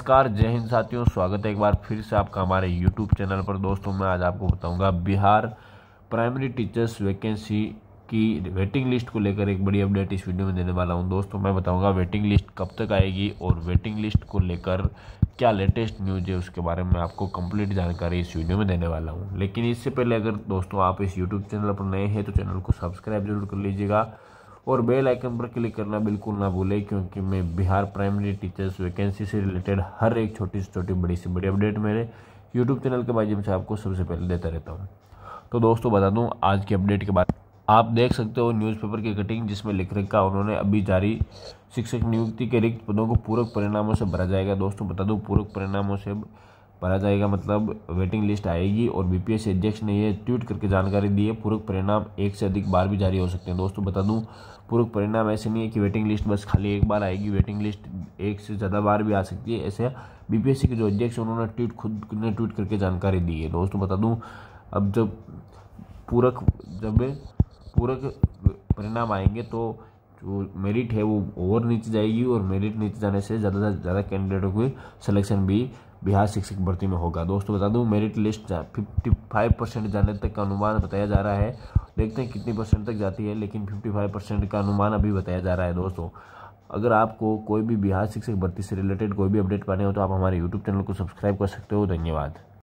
नमस्कार जय हिंद साथियों स्वागत है एक बार फिर से आपका हमारे यूट्यूब चैनल पर दोस्तों मैं आज आपको बताऊंगा बिहार प्राइमरी टीचर्स वैकेंसी की वेटिंग लिस्ट को लेकर एक बड़ी अपडेट इस वीडियो में देने वाला हूं दोस्तों मैं बताऊंगा वेटिंग लिस्ट कब तक आएगी और वेटिंग लिस्ट को लेकर क्या लेटेस्ट न्यूज है उसके बारे में आपको कंप्लीट जानकारी इस वीडियो में देने वाला हूँ लेकिन इससे पहले अगर दोस्तों आप इस यूट्यूब चैनल पर नए हैं तो चैनल को सब्सक्राइब जरूर कर लीजिएगा और बेल आइकन पर क्लिक करना बिल्कुल ना भूलें क्योंकि मैं बिहार प्राइमरी टीचर्स वैकेंसी से रिलेटेड हर एक छोटी से छोटी बड़ी से बड़ी अपडेट मेरे यूट्यूब चैनल के माध्यम से आपको सबसे पहले देता रहता हूँ तो दोस्तों बता दूँ आज की अपडेट के बाद आप देख सकते हो न्यूज़पेपर की कटिंग जिसमें लिख रखा उन्होंने अभी जारी शिक्षक नियुक्ति के रिक्त पदों को पूरक परिणामों से भरा जाएगा दोस्तों बता दूँ पूरक परिणामों से भरा जाएगा मतलब वेटिंग लिस्ट आएगी और बीपीएससी अध्यक्ष ने यह ट्वीट करके जानकारी दी है पूर्व परिणाम एक से अधिक बार भी जारी हो सकते हैं दोस्तों बता दूं पूर्व परिणाम ऐसे नहीं है कि वेटिंग लिस्ट बस खाली एक बार आएगी वेटिंग लिस्ट एक से ज़्यादा बार भी आ सकती है ऐसे सी के जो अध्यक्ष उन्होंने ट्वीट खुद ने ट्वीट करके जानकारी दी है दोस्तों बता दूँ अब जब पूरक जब पूरक परिणाम आएंगे तो जो मेरिट है वो ओवर नीचे जाएगी और मेरिट नीचे जाने से ज़्यादा से ज़्यादा कैंडिडेटों की सिलेक्शन भी बिहार शिक्षक भर्ती में होगा दोस्तों बता दूँ merit list fifty five percent जाने तक का अनुमान बताया जा रहा है देखते हैं कितनी परसेंट तक जाती है लेकिन फिफ्टी फाइव परसेंट का अनुमान अभी बताया जा रहा है दोस्तों अगर आपको कोई भी बिहार शिक्षक भर्ती से रिलेटेड कोई भी अपडेट पाने हो तो आप हमारे यूट्यूब चैनल को सब्सक्राइब कर सकते हो धन्यवाद